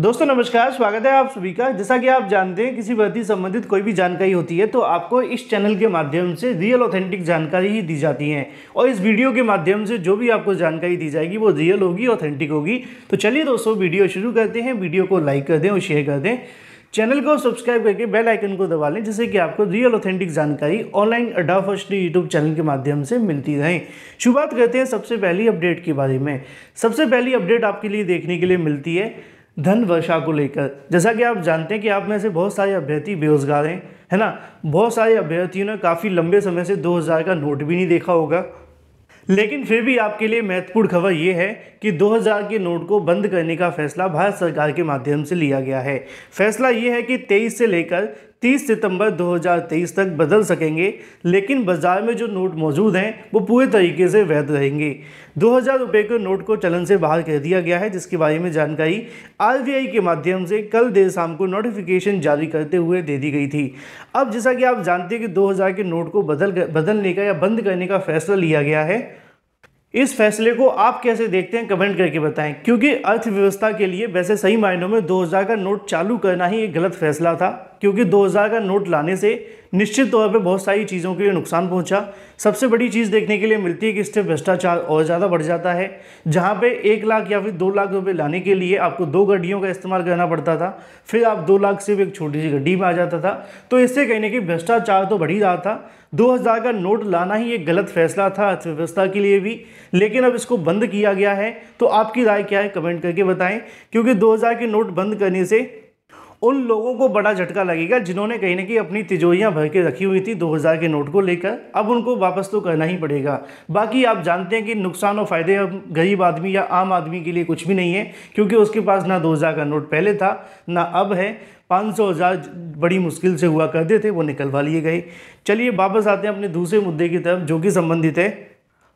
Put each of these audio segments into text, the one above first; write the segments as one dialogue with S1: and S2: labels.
S1: दोस्तों नमस्कार स्वागत है आप सभी का जैसा कि आप जानते हैं किसी भर्ती संबंधित कोई भी जानकारी होती है तो आपको इस चैनल के माध्यम से रियल ऑथेंटिक जानकारी ही दी जाती है और इस वीडियो के माध्यम से जो भी आपको जानकारी दी जाएगी वो रियल होगी ऑथेंटिक होगी तो चलिए दोस्तों वीडियो शुरू करते हैं वीडियो को लाइक कर दें और शेयर कर दें चैनल को सब्सक्राइब करके बेल आइकन को दबा लें जिससे कि आपको रियल ऑथेंटिक जानकारी online Adda first YouTube channel के माध्यम से मिलती रहे शुरुआत करते हैं सबसे पहली अपडेट के बारे में सबसे पहली अपडेट आपके लिए देखने के लिए मिलती है धन वर्षा को लेकर जैसा कि आप जानते हैं कि आप में से बहुत सारे अभ्यर्थी बेरोजगार हैं है ना बहुत सारे अभ्यर्थियों ने काफ़ी लंबे समय से 2000 का नोट भी नहीं देखा होगा लेकिन फिर भी आपके लिए महत्वपूर्ण खबर ये है कि 2000 के नोट को बंद करने का फैसला भारत सरकार के माध्यम से लिया गया है फैसला ये है कि 23 से लेकर 30 सितंबर 2023 तक बदल सकेंगे लेकिन बाजार में जो नोट मौजूद हैं वो पूरे तरीके से वैध रहेंगे दो हज़ार रुपये के नोट को चलन से बाहर कर दिया गया है जिसके बारे में जानकारी आरबीआई के माध्यम से कल देर शाम को नोटिफिकेशन जारी करते हुए दे दी गई थी अब जैसा कि आप जानते हैं कि दो के नोट को बदल बदलने का या बंद करने का फैसला लिया गया है इस फैसले को आप कैसे देखते हैं कमेंट करके बताएं क्योंकि अर्थव्यवस्था के लिए वैसे सही मायनों में 2000 का नोट चालू करना ही एक गलत फैसला था क्योंकि 2000 का नोट लाने से निश्चित तौर पे बहुत सारी चीज़ों के लिए नुकसान पहुंचा सबसे बड़ी चीज़ देखने के लिए मिलती है कि इससे भ्रष्टाचार और ज़्यादा बढ़ जाता है जहां पे एक लाख या फिर दो लाख रुपए लाने के लिए आपको दो गड्डियों का इस्तेमाल करना पड़ता था फिर आप दो लाख से भी एक छोटी सी गड्डी में आ जाता था तो इससे कहने की भ्रष्टाचार तो बढ़ ही रहा था दो का नोट लाना ही एक गलत फैसला था अर्थव्यवस्था के लिए भी लेकिन अब इसको बंद किया गया है तो आपकी राय क्या है कमेंट करके बताएँ क्योंकि दो के नोट बंद करने से उन लोगों को बड़ा झटका लगेगा जिन्होंने कहीं ना कहीं अपनी तिजोरियाँ भर के रखी हुई थी 2000 के नोट को लेकर अब उनको वापस तो करना ही पड़ेगा बाकी आप जानते हैं कि नुकसान और फ़ायदे अब गरीब आदमी या आम आदमी के लिए कुछ भी नहीं है क्योंकि उसके पास ना दो का नोट पहले था ना अब है पाँच सौ हज़ार बड़ी मुश्किल से हुआ करते थे वो निकलवा लिए गए चलिए वापस आते हैं अपने दूसरे मुद्दे की तरफ जो कि संबंधित है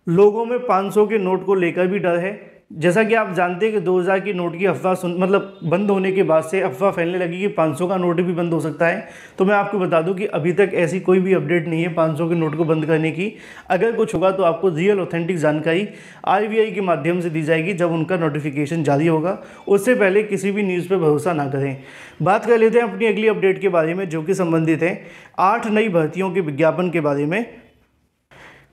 S1: लोगों में सौ के नोट को लेकर भी डर है जैसा कि आप जानते हैं कि 2000 की नोट की अफवाह सुन मतलब बंद होने के बाद से अफवाह फैलने लगी कि 500 का नोट भी बंद हो सकता है तो मैं आपको बता दूं कि अभी तक ऐसी कोई भी अपडेट नहीं है 500 के नोट को बंद करने की अगर कुछ होगा तो आपको रियल ऑथेंटिक जानकारी आरबीआई के माध्यम से दी जाएगी जब उनका नोटिफिकेशन जारी होगा उससे पहले किसी भी न्यूज़ पर भरोसा ना करें बात कर लेते हैं अपनी अगली अपडेट के बारे में जो कि संबंधित है आठ नई भर्तियों के विज्ञापन के बारे में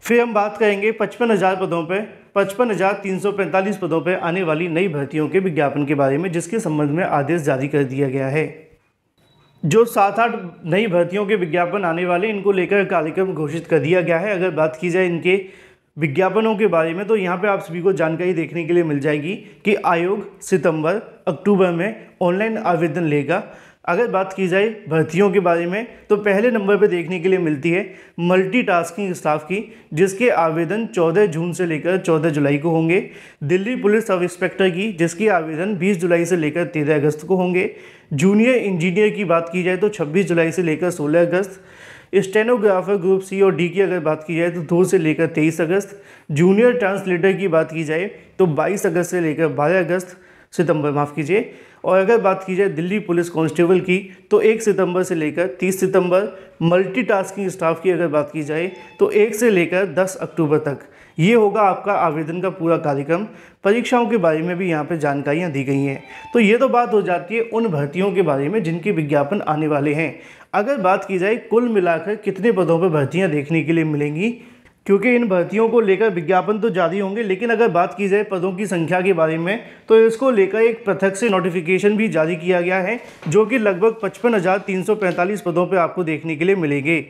S1: फिर हम बात करेंगे पचपन हज़ार पदों पर पचपन हज़ार तीन सौ पैंतालीस पदों पर आने वाली नई भर्तियों के विज्ञापन के बारे में जिसके संबंध में आदेश जारी कर दिया गया है जो सात आठ नई भर्तियों के विज्ञापन आने वाले इनको लेकर कार्यक्रम घोषित कर दिया गया है अगर बात की जाए इनके विज्ञापनों के बारे में तो यहाँ पे आप सभी को जानकारी देखने के लिए मिल जाएगी कि आयोग सितंबर अक्टूबर में ऑनलाइन आवेदन लेगा अगर बात की जाए भर्तियों के बारे में तो पहले नंबर पर देखने के लिए मिलती है मल्टीटास्किंग स्टाफ की जिसके आवेदन 14 जून से लेकर 14 जुलाई को होंगे दिल्ली पुलिस सब इंस्पेक्टर की जिसके आवेदन 20 जुलाई से लेकर 13 अगस्त को होंगे जूनियर इंजीनियर की बात की जाए तो 26 जुलाई से लेकर 16 अगस्त स्टेनोग्राफर ग्रुप सी और डी की अगर बात की जाए तो दो से लेकर तेईस अगस्त जूनियर ट्रांसलेटर की बात की जाए तो बाईस अगस्त से लेकर बारह अगस्त सितंबर माफ़ कीजिए और अगर बात की जाए दिल्ली पुलिस कांस्टेबल की तो एक सितंबर से लेकर तीस सितंबर मल्टीटास्किंग स्टाफ की अगर बात की जाए तो एक से लेकर दस अक्टूबर तक ये होगा आपका आवेदन का पूरा कार्यक्रम परीक्षाओं के बारे में भी यहाँ पे जानकारियाँ दी गई हैं तो ये तो बात हो जाती है उन भर्तियों के बारे में जिनके विज्ञापन आने वाले हैं अगर बात की जाए कुल मिलाकर कितने पदों पर भर्तियाँ देखने के लिए मिलेंगी क्योंकि इन भर्तियों को लेकर विज्ञापन तो जारी होंगे लेकिन अगर बात की जाए पदों की संख्या के बारे में तो इसको लेकर एक पृथक से नोटिफिकेशन भी जारी किया गया है जो कि लगभग पचपन हज़ार तीन सौ पैंतालीस पदों पर आपको देखने के लिए मिलेंगे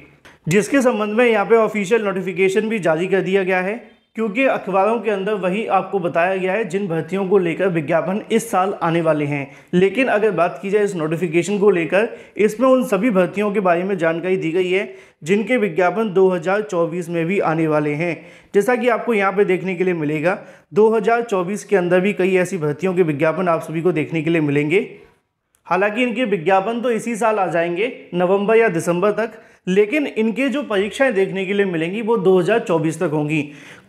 S1: जिसके संबंध में यहाँ पे ऑफिशियल नोटिफिकेशन भी जारी कर दिया गया है क्योंकि अखबारों के अंदर वही आपको बताया गया है जिन भर्तियों को लेकर विज्ञापन इस साल आने वाले हैं लेकिन अगर बात की जाए इस नोटिफिकेशन को लेकर इसमें उन सभी भर्तियों के बारे में जानकारी दी गई है जिनके विज्ञापन 2024 में भी आने वाले हैं जैसा कि आपको यहाँ पे देखने के लिए मिलेगा दो के अंदर भी कई ऐसी भर्तियों के विज्ञापन आप सभी को देखने के लिए मिलेंगे हालांकि इनके विज्ञापन तो इसी साल आ जाएंगे नवंबर या दिसंबर तक लेकिन इनके जो परीक्षाएं देखने के लिए मिलेंगी वो 2024 तक होंगी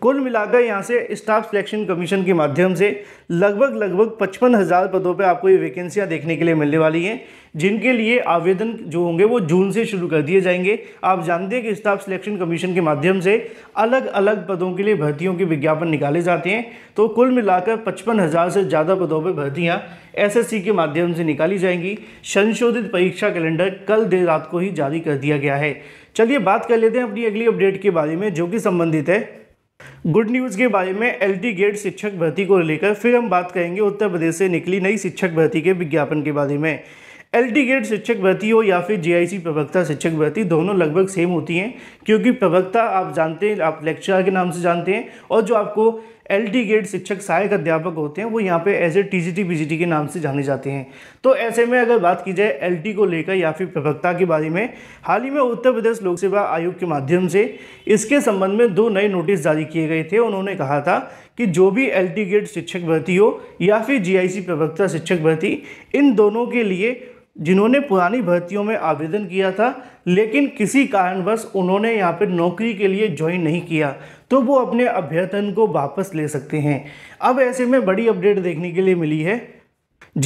S1: कुल मिलाकर यहाँ से स्टाफ सिलेक्शन कमीशन के माध्यम से लगभग लगभग पचपन हज़ार पदों पे आपको ये वैकेंसियाँ देखने के लिए मिलने वाली हैं जिनके लिए आवेदन जो होंगे वो जून से शुरू कर दिए जाएंगे आप जानते हैं कि स्टाफ सिलेक्शन कमीशन के माध्यम से अलग अलग पदों के लिए भर्तियों के विज्ञापन निकाले जाते हैं तो कुल मिलाकर पचपन हज़ार से ज़्यादा पदों पर भर्तियाँ एस के माध्यम से निकाली जाएंगी संशोधित परीक्षा कैलेंडर कल देर रात को ही जारी कर दिया गया है है चलिए बात कर लेते हैं अपनी अगली अपडेट के बारे में जो कि संबंधित है गुड न्यूज़ के बारे में एल गेट शिक्षक भर्ती को लेकर फिर हम बात करेंगे उत्तर प्रदेश से निकली नई शिक्षक भर्ती के विज्ञापन के बारे में एल गेट शिक्षक भर्ती हो या फिर जीआईसी प्रवक्ता शिक्षक भर्ती दोनों लगभग सेम होती हैं क्योंकि प्रवक्ता आप जानते हैं आप लेक्चरर के नाम से जानते हैं और जो आपको एल टी गेट शिक्षक सहायक अध्यापक होते हैं वो यहाँ पे as A T G T G T के नाम से जाने जाते हैं तो ऐसे में अगर बात की जाए एल टी को लेकर या फिर प्रवक्ता के बारे में हाल ही में उत्तर प्रदेश लोक सेवा आयोग के माध्यम से इसके संबंध में दो नए नोटिस जारी किए गए थे उन्होंने कहा था कि जो भी एल टी गेट शिक्षक भर्ती हो या फिर जी आई सी प्रवक्ता शिक्षक भर्ती इन दोनों के लिए जिन्होंने पुरानी भर्तियों में आवेदन किया था लेकिन किसी कारणवश उन्होंने यहाँ पर नौकरी के लिए ज्वाइन नहीं किया तो वो अपने अभ्यर्थन को वापस ले सकते हैं अब ऐसे में बड़ी अपडेट देखने के लिए मिली है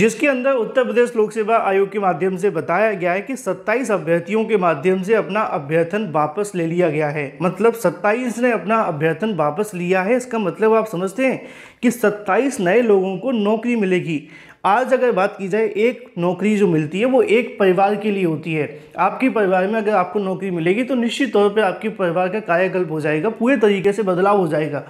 S1: जिसके अंदर उत्तर प्रदेश लोक सेवा आयोग के माध्यम से बताया गया है कि 27 अभ्यर्थियों के माध्यम से अपना अभ्यर्थन वापस ले लिया गया है मतलब 27 ने अपना अभ्यर्थन वापस लिया है इसका मतलब आप समझते हैं कि 27 नए लोगों को नौकरी मिलेगी आज अगर बात की जाए एक नौकरी जो मिलती है वो एक परिवार के लिए होती है आपके परिवार में अगर आपको नौकरी मिलेगी तो निश्चित तौर पर आपके परिवार का कायाकल्प हो जाएगा पूरे तरीके से बदलाव हो जाएगा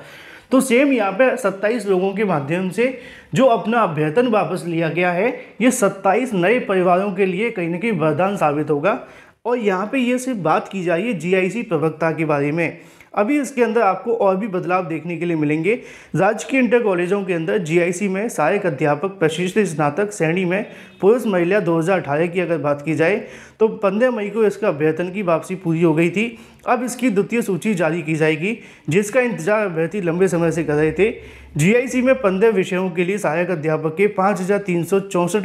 S1: तो सेम यहाँ पे 27 लोगों के माध्यम से जो अपना अभ्यर्थन वापस लिया गया है ये 27 नए परिवारों के लिए कहीं ना कहीं वरदान साबित होगा और यहाँ पे ये सिर्फ बात की जाए जी आई जीआईसी प्रवक्ता के बारे में अभी इसके अंदर आपको और भी बदलाव देखने के लिए मिलेंगे राजकीय इंटर कॉलेजों के अंदर जीआईसी में सहायक अध्यापक प्रशिक्षित स्नातक श्रेणी में पुरुष महिला 2018 की अगर बात की जाए तो 15 मई को इसका अभ्यर्थन की वापसी पूरी हो गई थी अब इसकी द्वितीय सूची जारी की जाएगी जिसका इंतजार अभ्यर्थी लंबे समय से कर रहे थे जी में पंद्रह विषयों के लिए सहायक अध्यापक के पाँच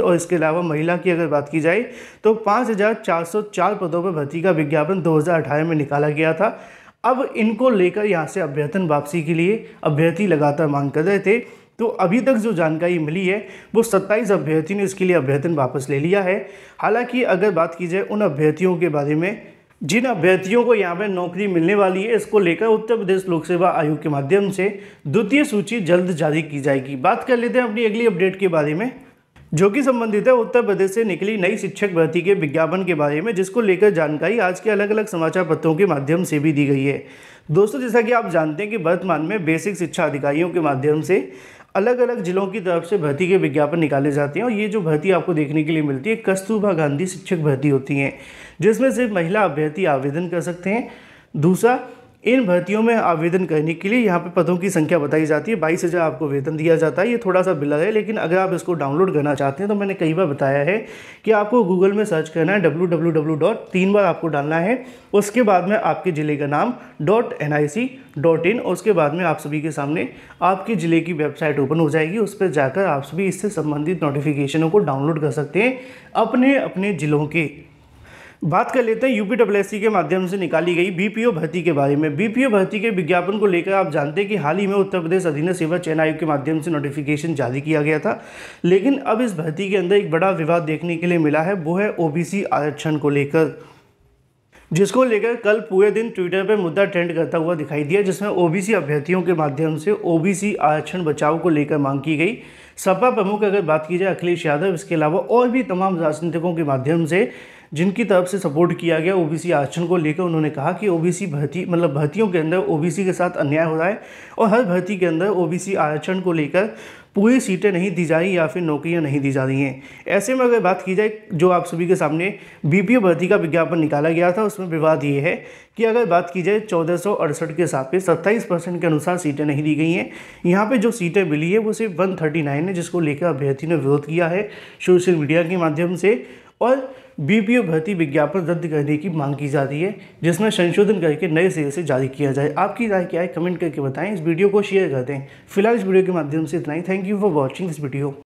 S1: और इसके अलावा महिला की अगर बात की जाए तो पाँच पदों पर भर्ती का विज्ञापन दो में निकाला गया था अब इनको लेकर यहाँ से अभ्यर्थन वापसी के लिए अभ्यर्थी लगातार मांग कर रहे थे तो अभी तक जो जानकारी मिली है वो 27 अभ्यर्थियों ने इसके लिए अभ्यर्थन वापस ले लिया है हालांकि अगर बात की जाए उन अभ्यर्थियों के बारे में जिन अभ्यर्थियों को यहाँ पर नौकरी मिलने वाली है इसको लेकर उत्तर प्रदेश लोक सेवा आयोग के माध्यम से द्वितीय सूची जल्द जारी की जाएगी बात कर लेते हैं अपनी अगली अपडेट के बारे में जो कि संबंधित है उत्तर प्रदेश से निकली नई शिक्षक भर्ती के विज्ञापन के बारे में जिसको लेकर जानकारी आज के अलग अलग समाचार पत्रों के माध्यम से भी दी गई है दोस्तों जैसा कि आप जानते हैं कि वर्तमान में बेसिक शिक्षा अधिकारियों के माध्यम से अलग अलग जिलों की तरफ से भर्ती के विज्ञापन निकाले जाते हैं और ये जो भर्ती आपको देखने के लिए मिलती है कस्तूरबा गांधी शिक्षक भर्ती होती हैं जिसमें सिर्फ महिला अभ्यर्थी आवेदन कर सकते हैं दूसरा इन भर्तियों में आवेदन करने के लिए यहाँ पे पदों की संख्या बताई जाती है बाईस हज़ार आपको वेतन दिया जाता है ये थोड़ा सा बिलर है लेकिन अगर आप इसको डाउनलोड करना चाहते हैं तो मैंने कई बार बताया है कि आपको गूगल में सर्च करना है डब्लू डब्ल्यू डब्ल्यू डॉट तीन बार आपको डालना है उसके बाद में आपके ज़िले का नाम dot N I C dot in और उसके बाद में आप सभी के सामने आपके ज़िले की वेबसाइट ओपन हो जाएगी उस पर जाकर आप सभी इससे संबंधित नोटिफिकेशनों को डाउनलोड कर सकते हैं अपने अपने ज़िलों के बात कर लेते हैं यूपी डब्ल्यू के माध्यम से निकाली गई बीपीओ भर्ती के बारे में बीपीओ भर्ती के विज्ञापन को लेकर आप जानते हैं कि हाल ही में उत्तर प्रदेश अधीन सेवा चयन आयोग के माध्यम से नोटिफिकेशन जारी किया गया था लेकिन अब इस भर्ती के अंदर एक बड़ा विवाद देखने के लिए मिला है वो है ओबीसी आरक्षण को लेकर जिसको लेकर कल पूरे दिन ट्विटर पर मुद्दा ट्रेंड करता हुआ दिखाई दिया जिसमें ओबीसी अभ्यर्थियों के माध्यम से ओबीसी आरक्षण बचाव को लेकर मांग की गई सपा प्रमुख अगर बात की जाए अखिलेश यादव इसके अलावा और भी तमाम राजनीतिकों के माध्यम से जिनकी तरफ से सपोर्ट किया गया ओबीसी आरक्षण को लेकर उन्होंने कहा कि ओबीसी भर्ती मतलब भर्तियों के अंदर ओबीसी के साथ अन्याय हो रहा है और हर भर्ती के अंदर ओबीसी आरक्षण को लेकर पूरी सीटें नहीं दी जा रही या फिर नौकरियां नहीं दी जा रही हैं ऐसे में अगर बात की जाए जो आप सभी के सामने बीपीओ भर्ती का विज्ञापन निकाला गया था उसमें विवाद ये है कि अगर बात की जाए चौदह के हिसाब से सत्ताईस परसेंट के अनुसार सीटें नहीं दी गई हैं यहाँ पर जो सीटें मिली है वो सिर्फ वन है जिसको लेकर अभ्यर्थी ने विरोध किया है सोशल मीडिया के माध्यम से और बीपीओ भर्ती विज्ञापन रद्द करने की मांग की जा रही है जिसमें संशोधन करके नए सिरे से जारी किया जाए आपकी राय क्या है कमेंट करके बताएं इस वीडियो को शेयर कर दें फिलहाल इस वीडियो के माध्यम से इतना ही thank you for watching this video